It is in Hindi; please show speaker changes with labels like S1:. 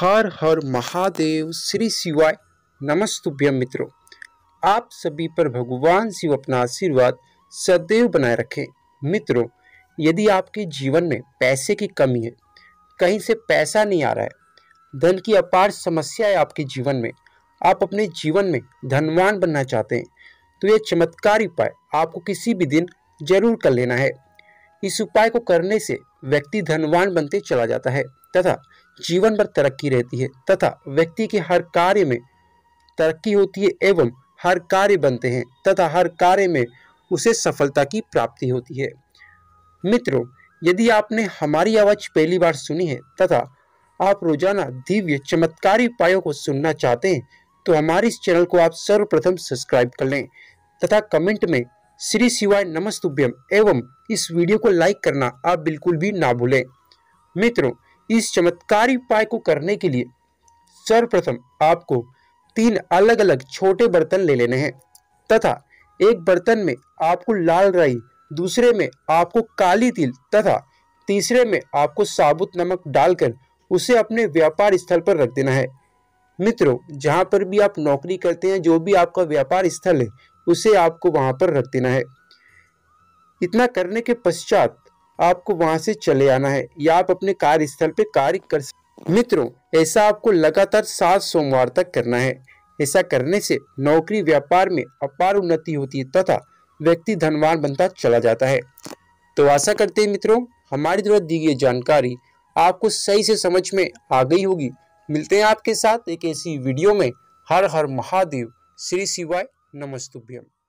S1: हर हर महादेव श्री शिवाय नमस्तुभ्य मित्रों आप सभी पर भगवान शिव अपना आशीर्वाद सदैव बनाए रखें मित्रों यदि आपके जीवन में पैसे की कमी है कहीं से पैसा नहीं आ रहा है धन की अपार समस्या है आपके जीवन में आप अपने जीवन में धनवान बनना चाहते हैं तो यह चमत्कारी उपाय आपको किसी भी दिन जरूर कर लेना है इस उपाय को करने से व्यक्ति धनवान बनते चला जाता है तथा जीवन भर तरक्की रहती है तथा व्यक्ति के हर कार्य में तरक्की होती है एवं हर कार्य बनते हैं तथा हर कार्य में उसे सफलता की प्राप्ति होती है मित्रों यदि आपने हमारी आवाज़ पहली बार सुनी है तथा आप रोजाना दिव्य चमत्कारी उपायों को सुनना चाहते हैं तो हमारे इस चैनल को आप सर्वप्रथम सब्सक्राइब कर लें तथा कमेंट में श्री शिवाय नमस्तुभ्यम एवं इस वीडियो को लाइक करना आप बिल्कुल भी ना भूलें मित्रों इस चमत्कारी उपाय को करने के लिए सर्वप्रथम आपको तीन अलग अलग छोटे बर्तन ले लेने हैं तथा एक बर्तन में आपको लाल राई दूसरे में आपको काली तिल तथा तीसरे में आपको साबुत नमक डालकर उसे अपने व्यापार स्थल पर रख देना है मित्रों जहाँ पर भी आप नौकरी करते हैं जो भी आपका व्यापार स्थल है उसे आपको वहाँ पर रख देना है इतना करने के पश्चात आपको वहां से चले आना है या आप अपने कार्यस्थल पे कार्य कर मित्रों ऐसा आपको लगातार सात सोमवार तक करना है ऐसा करने से नौकरी व्यापार में अपार उन्नति होती है तथा व्यक्ति धनवान बनता चला जाता है तो आशा करते हैं मित्रों हमारी द्वारा दी गई जानकारी आपको सही से समझ में आ गई होगी मिलते हैं आपके साथ एक ऐसी वीडियो में हर हर महादेव श्री शिवाय नमस्तुभ्यम